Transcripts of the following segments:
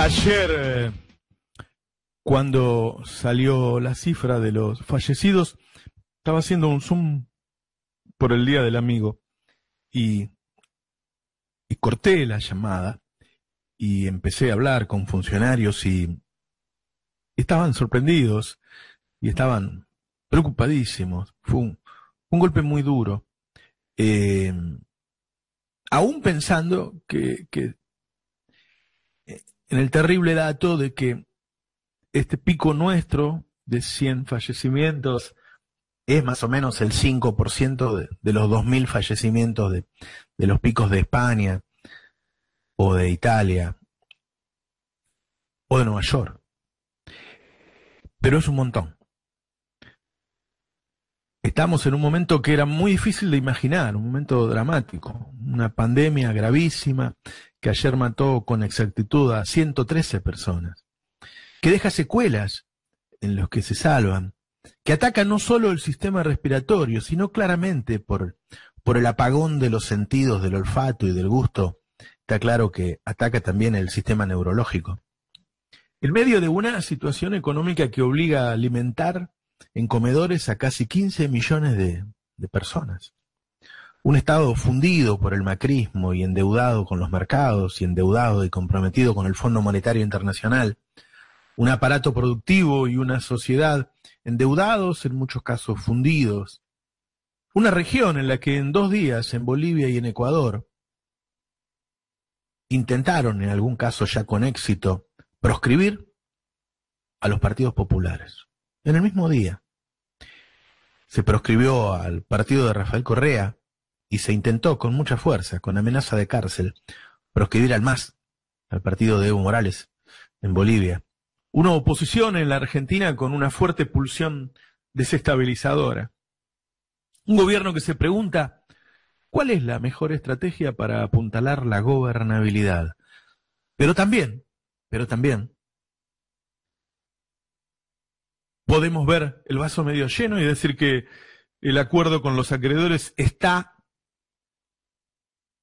Ayer, eh, cuando salió la cifra de los fallecidos, estaba haciendo un zoom por el Día del Amigo y, corté la llamada y empecé a hablar con funcionarios y estaban sorprendidos y estaban preocupadísimos. Fue un, golpe muy duro. Eh, aún pensando que, eh, en el terrible dato de que este pico nuestro de 100 fallecimientos es más o menos el 5% de, de, los 2.000 fallecimientos de los picos de España o de Italia o de Nueva York. Pero es un montón estamos en un momento que era muy difícil de imaginar, un momento dramático, una pandemia gravísima que ayer mató con exactitud a 113 personas, que deja secuelas en los que se salvan, que ataca no solo el sistema respiratorio, sino claramente por, por el apagón de los sentidos, del olfato y del gusto, está claro que ataca también el sistema neurológico. En medio de una situación económica que obliga a alimentar en comedores a casi 15 millones de, personas. Un Estado fundido por el macrismo y endeudado con los mercados y endeudado y comprometido con el Fondo Monetario Internacional. Un aparato productivo y una sociedad endeudados, en muchos casos fundidos. Una región en la que en dos días, en Bolivia y en Ecuador, intentaron, en algún caso ya con éxito, proscribir a los partidos populares en el mismo día. Se proscribió al partido de Rafael Correa y se intentó con mucha fuerza, con amenaza de cárcel, proscribir al MAS, al partido de Evo Morales, en Bolivia. Una oposición en la Argentina con una fuerte pulsión desestabilizadora. Un gobierno que se pregunta, ¿cuál es la mejor estrategia para apuntalar la gobernabilidad? Pero también, pero también, podemos ver el vaso medio lleno y decir que el acuerdo con los acreedores está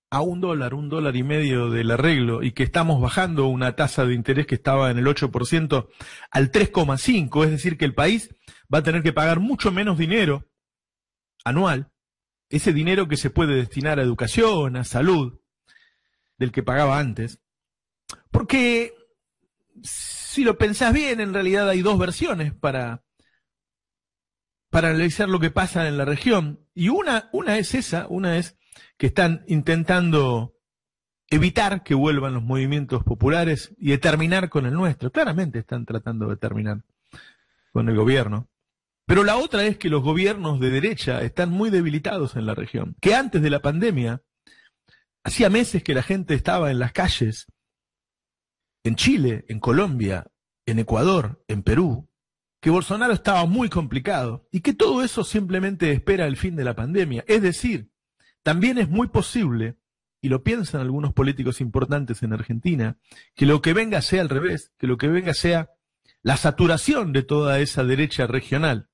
a un dólar, un dólar y medio del arreglo y que estamos bajando una tasa de interés que estaba en el 8% al 3,5%, es decir, que el país va a tener que pagar mucho menos dinero anual, ese dinero que se puede destinar a educación, a salud, del que pagaba antes, porque si lo pensás bien, en realidad hay dos versiones para, para analizar lo que pasa en la región. Y una, una es esa, una es que están intentando evitar que vuelvan los movimientos populares y de terminar con el nuestro. Claramente están tratando de terminar con el gobierno. Pero la otra es que los gobiernos de derecha están muy debilitados en la región, que antes de la pandemia, hacía meses que la gente estaba en las calles en Chile, en Colombia, en Ecuador, en Perú, que Bolsonaro estaba muy complicado y que todo eso simplemente espera el fin de la pandemia. Es decir, también es muy posible, y lo piensan algunos políticos importantes en Argentina, que lo que venga sea al revés, que lo que venga sea la saturación de toda esa derecha regional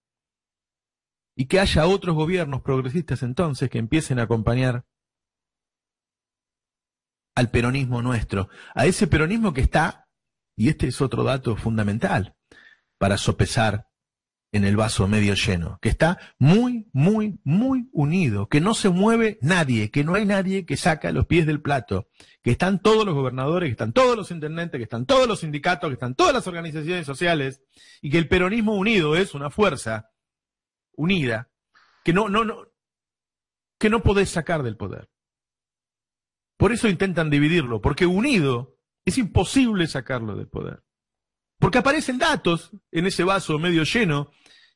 y que haya otros gobiernos progresistas entonces que empiecen a acompañar al peronismo nuestro, a ese peronismo que está, y este es otro dato fundamental para sopesar en el vaso medio lleno, que está muy, muy, muy unido, que no se mueve nadie, que no hay nadie que saca los pies del plato, que están todos los gobernadores, que están todos los intendentes, que están todos los sindicatos, que están todas las organizaciones sociales, y que el peronismo unido es una fuerza unida, que no, no, no, que no podés sacar del poder. Por eso intentan dividirlo, porque unido es imposible sacarlo del poder. Porque aparecen datos en ese vaso medio lleno,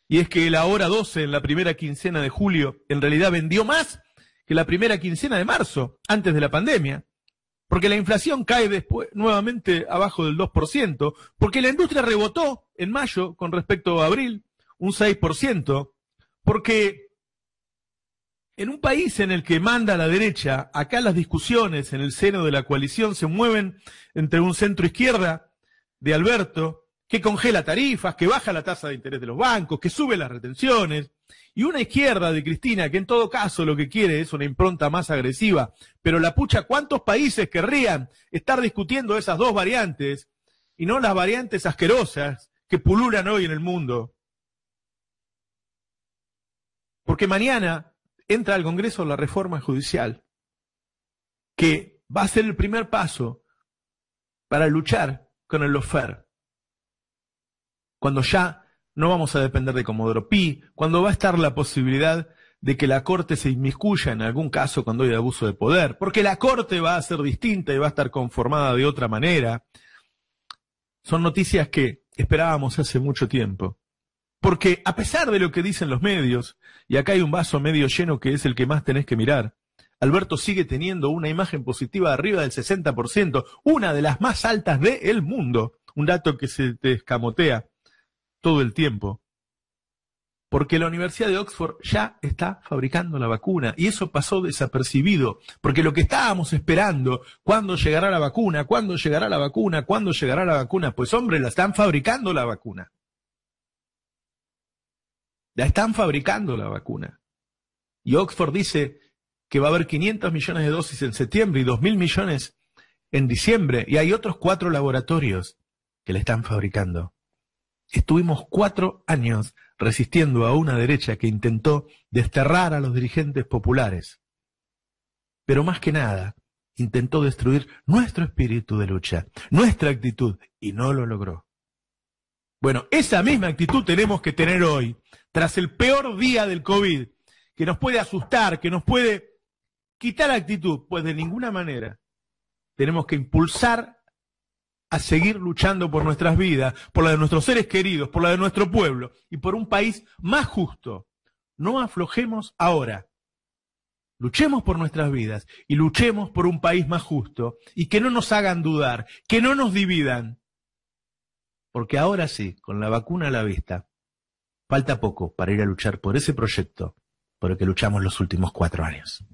y es que la hora 12 en la primera quincena de julio en realidad vendió más que la primera quincena de marzo, antes de la pandemia. Porque la inflación cae después nuevamente abajo del 2%, porque la industria rebotó en mayo con respecto a abril un 6%, porque en un país en el que manda la derecha, acá las discusiones en el seno de la coalición se mueven entre un centro izquierda de Alberto, que congela tarifas, que baja la tasa de interés de los bancos, que sube las retenciones, y una izquierda de Cristina, que en todo caso lo que quiere es una impronta más agresiva. Pero la pucha, ¿cuántos países querrían estar discutiendo esas dos variantes y no las variantes asquerosas que pululan hoy en el mundo? Porque mañana entra al Congreso la reforma judicial, que va a ser el primer paso para luchar con el lofer. Cuando ya no vamos a depender de Comodoro Pi, cuando va a estar la posibilidad de que la Corte se inmiscuya en algún caso cuando hay abuso de poder, porque la Corte va a ser distinta y va a estar conformada de otra manera. Son noticias que esperábamos hace mucho tiempo porque a pesar de lo que dicen los medios, y acá hay un vaso medio lleno que es el que más tenés que mirar, Alberto sigue teniendo una imagen positiva arriba del 60%, una de las más altas del mundo, un dato que se te escamotea todo el tiempo. Porque la Universidad de Oxford ya está fabricando la vacuna y eso pasó desapercibido, porque lo que estábamos esperando, ¿cuándo llegará la vacuna? ¿Cuándo llegará la vacuna? ¿Cuándo llegará la vacuna? Pues hombre, la están fabricando la vacuna. La están fabricando la vacuna. Y Oxford dice que va a haber 500 millones de dosis en septiembre y 2.000 millones en diciembre. Y hay otros cuatro laboratorios que la están fabricando. Estuvimos cuatro años resistiendo a una derecha que intentó desterrar a los dirigentes populares. Pero más que nada, intentó destruir nuestro espíritu de lucha, nuestra actitud, y no lo logró. Bueno, esa misma actitud tenemos que tener hoy, tras el peor día del COVID, que nos puede asustar, que nos puede quitar actitud. Pues de ninguna manera. Tenemos que impulsar a seguir luchando por nuestras vidas, por la de nuestros seres queridos, por la de nuestro pueblo y por un país más justo. No aflojemos ahora. Luchemos por nuestras vidas y luchemos por un país más justo y que no nos hagan dudar, que no nos dividan, porque ahora sí, con la vacuna a la vista, falta poco para ir a luchar por ese proyecto por el que luchamos los últimos cuatro años.